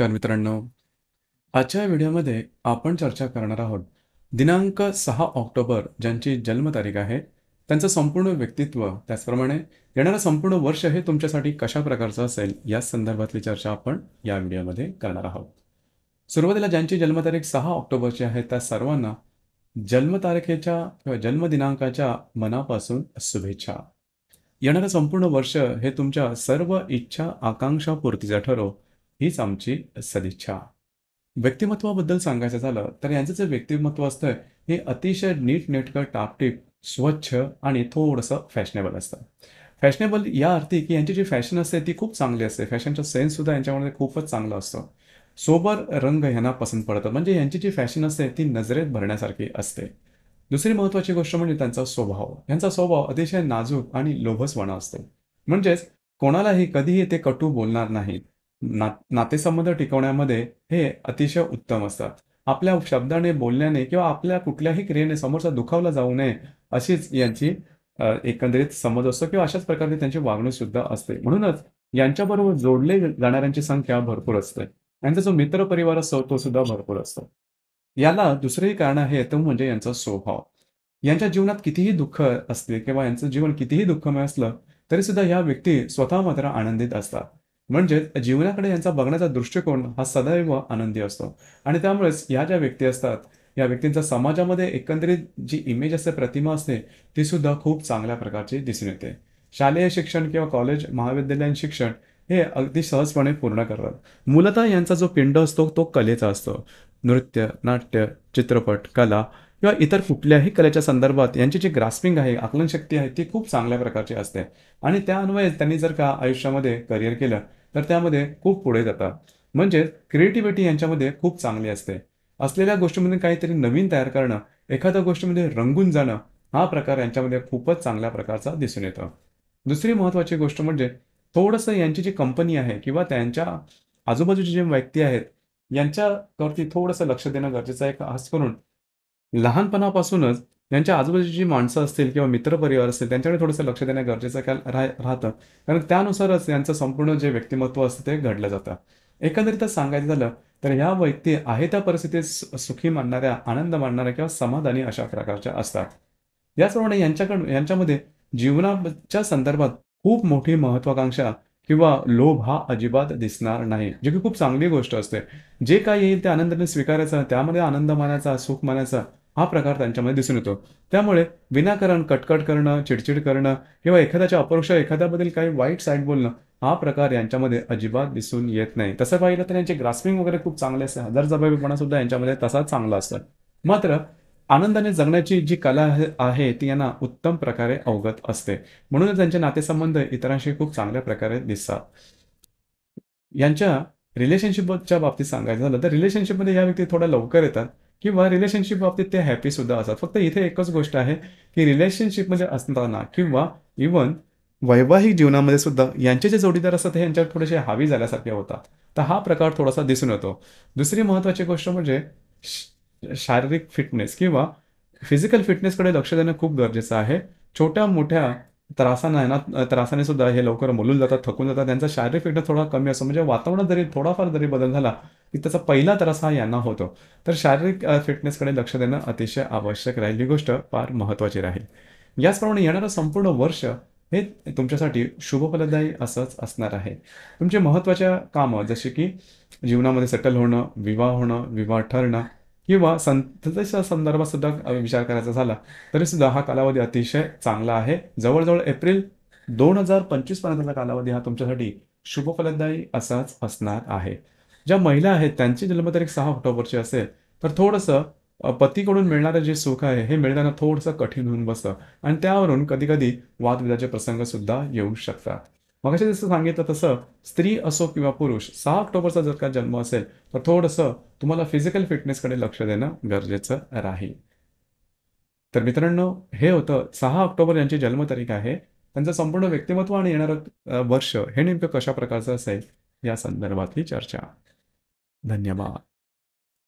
तर मित्रांनो आजच्या व्हिडिओमध्ये आपण चर्चा करणार आहोत दिनांक सहा ऑक्टोबर ज्यांची जन्मतारीख आहे त्यांचं संपूर्ण व्यक्तित्व त्याचप्रमाणे येणारं संपूर्ण वर्ष हे तुमच्यासाठी कशा प्रकारचं असेल या संदर्भातली चर्चा आपण या व्हिडिओमध्ये करणार आहोत सुरुवातीला ज्यांची जन्मतारीख सहा ऑक्टोबरची आहे त्या सर्वांना जन्मतारखेच्या किंवा जन्मदिनांकाच्या मनापासून शुभेच्छा येणारं संपूर्ण वर्ष हे तुमच्या सर्व इच्छा आकांक्षा पूर्तीचा ठरव हीच आमची सदिच्छा व्यक्तिमत्वाबद्दल सांगायचं झालं तर यांचं जे व्यक्तिमत्व असतं हे अतिशय नेटकं टापटीप स्वच्छ आणि थोडंसं फॅशनेबल असतं फॅशनेबल या अर्थी की यांची जी फॅशन असते ती खूप चांगली असते फॅशनचा सुद्धा यांच्यामध्ये खूपच चांगला असतो सोबर रंग यांना पसंत पडतं म्हणजे यांची जी फॅशन असते ती नजरेत भरण्यासारखी असते दुसरी महत्त्वाची गोष्ट म्हणजे त्यांचा स्वभाव यांचा स्वभाव अतिशय नाजूक आणि लोभसवणा असतो म्हणजेच कोणालाही कधीही ते कटू बोलणार नाहीत ना नातेसंबंध टिकवण्यामध्ये हे अतिशय उत्तम असतात आपल्या शब्दाने बोलण्याने किंवा आपल्या कुठल्याही क्रियेने समोरचा दुखावला जाऊ नये अशीच यांची एकंदरीत समज असतो किंवा अशाच प्रकारे त्यांची वागणूक सुद्धा असते म्हणूनच यांच्याबरोबर जोडले जाणाऱ्यांची संख्या भरपूर असते यांचा जो मित्र परिवार असतो तो सुद्धा भरपूर असतो याला दुसरंही कारण आहे तो म्हणजे यांचा स्वभाव यांच्या जीवनात कितीही दुःख असते किंवा यांचं जीवन कितीही दुःखमय असलं तरी सुद्धा या व्यक्ती स्वतः मात्र आनंदित असतात म्हणजेच जीवनाकडे यांचा बघण्याचा दृष्टिकोन हा सदैव आनंदी असतो आणि त्यामुळेच या ज्या व्यक्ती असतात या व्यक्तींचा समाजामध्ये एकंदरीत जी इमेज असते प्रतिमा असते ती सुद्धा खूप चांगल्या प्रकारची दिसून येते शालेय शिक्षण किंवा कॉलेज महाविद्यालयीन शिक्षण हे अगदी सहजपणे पूर्ण करतात मूलतः यांचा जो पिंड असतो तो कलेचा असतो नृत्य नाट्य चित्रपट कला किंवा इतर कुठल्याही कलेच्या संदर्भात यांची जी ग्रास्पिंग आहे आकलनशक्ती आहे ती खूप चांगल्या प्रकारची असते आणि त्या अन्वये त्यांनी जर का आयुष्यामध्ये करिअर केलं तर त्यामध्ये खूप पुढे जातात म्हणजेच क्रिएटिव्हिटी यांच्यामध्ये खूप चांगली असते असलेल्या गोष्टीमध्ये काहीतरी नवीन तयार करणं एखाद्या गोष्टीमध्ये रंगून जाणं हा प्रकार यांच्यामध्ये खूपच चांगल्या प्रकारचा दिसून येतो दुसरी महत्वाची गोष्ट म्हणजे थोडंसं यांची जी कंपनी आहे किंवा त्यांच्या आजूबाजूचे जे व्यक्ती आहेत यांच्यावरती थोडंसं लक्ष देणं गरजेचं आहे खास करून लहानपणापासूनच यांच्या आजूबाजूची माणसं असतील किंवा मित्रपरिवार असतील त्यांच्याकडे थोडंसं लक्ष देणं गरजेचं काय राह राहतं कारण त्यानुसारच यांचं संपूर्ण जे व्यक्तिमत्व असतं ते घडलं जातं एकंदरीत सांगायचं झालं तर ह्या व्यक्ती आहे त्या परिस्थितीत सुखी मानणाऱ्या आनंद मानणाऱ्या किंवा समाधानी अशा प्रकारच्या असतात याचप्रमाणे यांच्याकडून यांच्यामध्ये जीवनाच्या संदर्भात खूप मोठी महत्वाकांक्षा किंवा लोभ हा अजिबात दिसणार नाही जे की खूप चांगली गोष्ट असते जे काही येईल ते आनंदाने स्वीकारायचं त्यामध्ये आनंद मानायचा सुख मानायचा हा प्रकार त्यांच्यामध्ये दिसून येतो त्यामुळे विनाकारण कटकट करणं चिडचिड करणं किंवा एखाद्याच्या अपरोक्ष एखाद्याबद्दल काही वाईट साईड बोलणं हा प्रकार यांच्यामध्ये अजिबात दिसून येत नाही तसं पाहिलं तर यांचे ग्रास्पिंग वगैरे खूप चांगले असते जबाबीपणा सुद्धा यांच्यामध्ये तसाच चांगला असतो मात्र आनंदाने जगण्याची जी कला आहे ती यांना उत्तम प्रकारे अवगत असते म्हणून त्यांचे नातेसंबंध इतरांशी खूप चांगल्या प्रकारे दिसतात यांच्या रिलेशनशिपच्या बाबतीत सांगायचं झालं तर रिलेशनशिपमध्ये या व्यक्ती थोड्या लवकर येतात किंवा रिलेशनशिप बाबतीत ते हॅपी सुद्धा असतात फक्त इथे एकच गोष्ट आहे की रिलेशनशिपमध्ये म्हणजे असताना किंवा इवन वैवाहिक जीवनामध्ये सुद्धा यांचे जे जोडीदार असतात हे यांच्यावर थोडेसे हावी झाल्यासारखे होतात तर हा प्रकार थोडासा दिसून येतो दुसरी महत्वाची गोष्ट म्हणजे शारीरिक फिटनेस किंवा फिजिकल फिटनेसकडे लक्ष देणं खूप गरजेचं आहे छोट्या मोठ्या त्रासानं आहे ना त्रासाने सुद्धा हे लवकर मुलून जातात थकून जातात त्यांचा शारीरिक फिटनेस थोडा कमी असतो म्हणजे वातावरणात जरी थोडाफार जरी बदल झाला की त्याचा पहिला त्रास हा यांना होतो तर शारीरिक फिटनेसकडे लक्ष देणं अतिशय आवश्यक राहील ही गोष्ट फार महत्त्वाची राहील याचप्रमाणे येणारं संपूर्ण वर्ष हे तुमच्यासाठी शुभफलदायी असंच असणार आहे तुमचे महत्त्वाच्या कामं जसे की जीवनामध्ये सेटल होणं विवाह होणं विवाह ठरणं किंवा संततेच्या संदर्भात सुद्धा विचार करायचा झाला तरी सुद्धा हा कालावधी अतिशय चांगला आहे जवळजवळ एप्रिल दोन हजार पंचवीस पर्यंतचा कालावधी हा तुमच्यासाठी शुभफलदायी असाच असणार आहे ज्या महिला आहेत त्यांची जन्मतारीख सहा ऑक्टोबरची असेल तर थोडंसं पतीकडून मिळणारं जे सुख आहे हे मिळताना थोडंसं कठीण होऊन बसतं आणि त्यावरून कधी कधी वादविदाचे प्रसंग सुद्धा येऊ शकतात मगाशी जसं सांगितलं तसं स्त्री असो किंवा पुरुष सहा ऑक्टोबरचा जर का जन्म असेल तर थोडस तुम्हाला फिजिकल फिटनेसकडे लक्ष देणं गरजेचं राहील तर मित्रांनो हे होतं सहा ऑक्टोबर यांची जन्मतारीख आहे त्यांचं संपूर्ण व्यक्तिमत्व आणि येणारं वर्ष हे नेमकं कशा प्रकारचं असेल या संदर्भातली चर्चा धन्यवाद